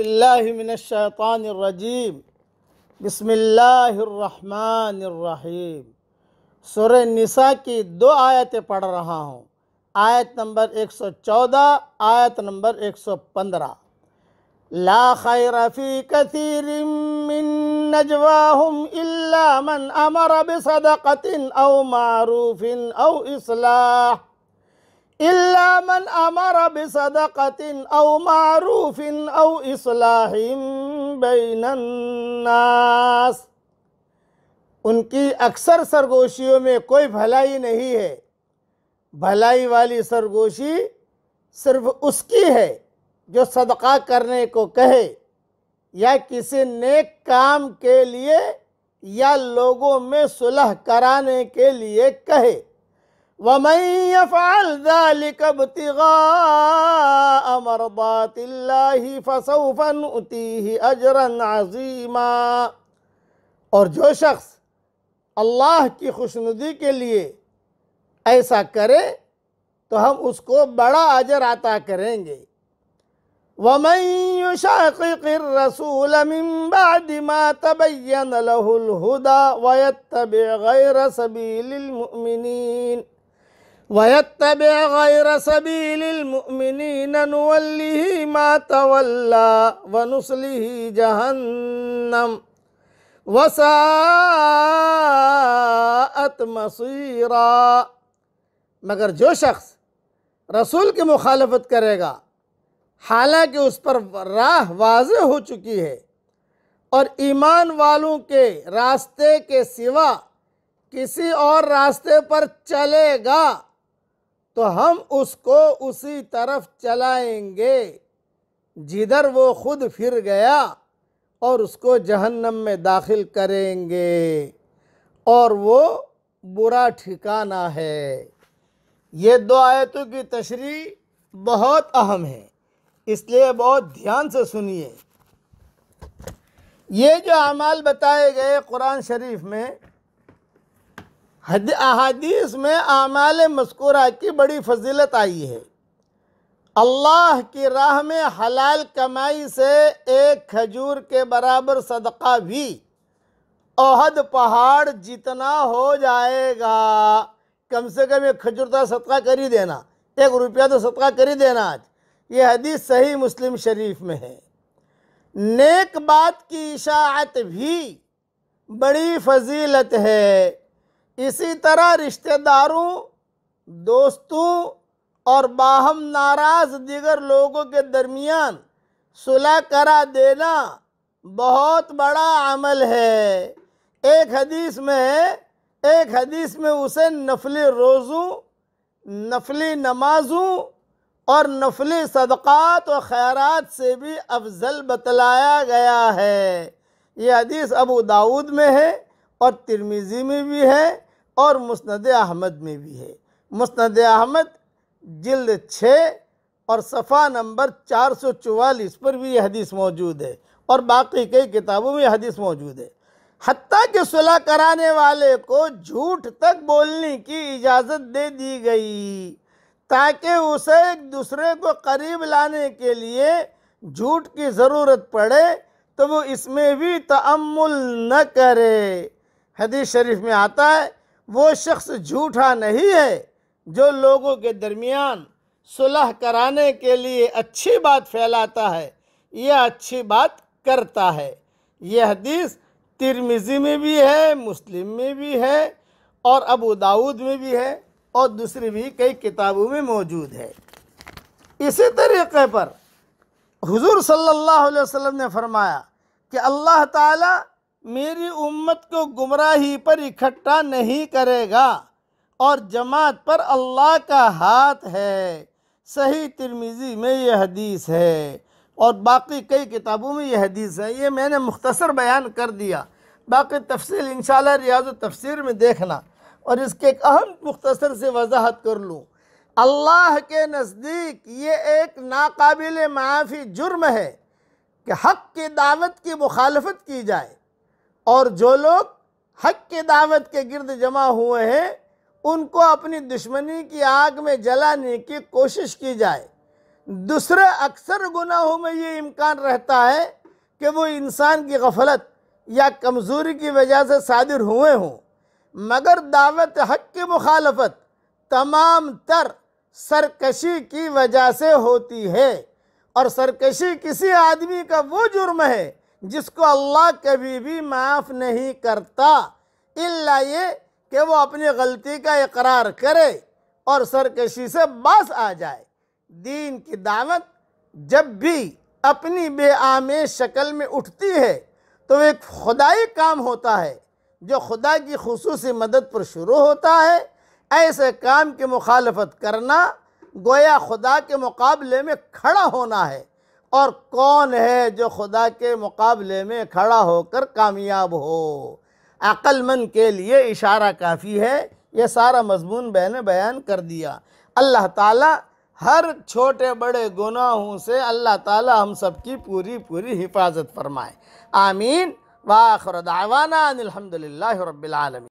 الرحمن الرحيم सुर निसा की दो आयतें पढ़ रहा हूँ आयत नंबर 114 आयत नंबर 115 ला खैर फी कसीर मिन नजवाहुम इल्ला मन अमर बिसदक़तिन औ मारूफिन औ इस्लाह इल्ला उनकी अक्सर सरगोशियों में कोई भलाई नहीं है भलाई वाली सरगोशी सिर्फ उसकी है जो सदका करने को कहे या किसी नेक काम के लिए या लोगों में सुलह कराने के लिए कहे अजरन अजीमा और जो शख्स अल्लाह की खुशनुदी के लिए ऐसा करे तो हम उसको बड़ा अजर अता करेंगे वमयशाक़िर रसूल मिम्बादिमा गैर सबीलिल वयत्तबे गैर सबीलिलमुमिनीन नुवल्लिही मा तवल्ला मगर जो शख्स रसूल की मुखालफत करेगा हालांकि उस पर राह वाज हो चुकी है और ईमान वालों के रास्ते के सिवा किसी और रास्ते पर चलेगा तो हम उसको उसी तरफ चलाएंगे जिधर वो खुद फिर गया और उसको जहन्नम में दाखिल करेंगे और वो बुरा ठिकाना है ये दो आयतों की तशरी बहुत अहम है इसलिए बहुत ध्यान से सुनिए ये जो अमाल बताए गए कुरान शरीफ में अहादीस में आमाल मस्कुरा की बड़ी फजीलत आई है अल्लाह की राह में हलाल कमाई से एक खजूर के बराबर सदका भी ओहद पहाड़ जितना हो जाएगा कम से कम एक खजूर तो सदका कर ही देना एक रुपया तो सदका कर ही देना आज ये हदीस सही मुस्लिम शरीफ में है नेक बात की इशात भी बड़ी फजीलत है इसी तरह रिश्तेदारों दोस्तों और बाहम नाराज दिगर लोगों के दरमियान सुलह करा देना बहुत बड़ा अमल है एक हदीस में एक हदीस में उसे नफली रोज़ों नफली नमाजों और नफली सदक़ात और खैरात से भी अफजल बतलाया गया है यह हदीस अबू दाऊद में है और तिरमिज़ी में भी है और मुस्ंद अहमद में भी है मुस्ंद अहमद जल्द छः और सफ़ा नंबर चार सौ चवालीस पर भी यह हदीस मौजूद है और बाकी कई किताबों में हदीस मौजूद है हती के सुलह कराने वाले को झूठ तक बोलने की इजाज़त दे दी गई ताकि उसे एक दूसरे को करीब लाने के लिए झूठ की ज़रूरत पड़े तो वो इसमें भी तमुल न करे हदीस शरीफ में आता है वो शख्स झूठा नहीं है जो लोगों के दरमियान सुलह कराने के लिए अच्छी बात फैलाता है यह अच्छी बात करता है यह हदीस तिरमिज़ी में भी है मुस्लिम में भी है और अबू दाऊद में भी है और दूसरी भी कई किताबों में मौजूद है इसी तरीक़े पर हुजूर सल्लल्लाहु अलैहि वसल्लम ने फरमाया कि अल्लाह ताला मेरी उम्मत को गुमराही पर इकट्ठा नहीं करेगा और जमात पर अल्लाह का हाथ है सही तिरमिज़ी में यह हदीस है और बाकी कई किताबों में यह हदीस है ये मैंने मुख्तसर बयान कर दिया बाकी तफसील इन रियाज तफसर में देखना और इसके एक अहम मुख्तसर से वजाहत कर लूँ अल्लाह के नज़दीक ये एक नाकबिल माफ़ी जुर्म है कि हक़ की दावत की मुखालफत की जाए और जो लोग हक के दावत के गिरद जमा हुए हैं उनको अपनी दुश्मनी की आग में जलाने की कोशिश की जाए दूसरे अक्सर गुनाहों में ये इम्कान रहता है कि वो इंसान की गफलत या कमज़ोरी की वजह से सादिर हुए हों मगर दावत हक की मुखालफत तमाम तर सरकशी की वजह से होती है और सरकशी किसी आदमी का वो जुर्म है जिसको अल्लाह कभी भी माफ़ नहीं करता इल्ला ये कि वो अपनी गलती का इकरार करे और सरकशी से बास आ जाए दीन की दावत जब भी अपनी बेआमेज शक्ल में उठती है तो एक खुदाई काम होता है जो खुदा की खसूस मदद पर शुरू होता है ऐसे काम की मुखालफत करना गोया खुदा के मुकाबले में खड़ा होना है और कौन है जो खुदा के मुकाबले में खड़ा होकर कामयाब हो अक्लमंद के लिए इशारा काफ़ी है यह सारा मजमून मैंने बयान कर दिया अल्लाह ताला हर छोटे बड़े गुनाहों से अल्लाह ताला हम सब की पूरी पूरी हिफाजत फरमाए आमीन वाखर दावाना अनिलहमदिल्ला रबालमी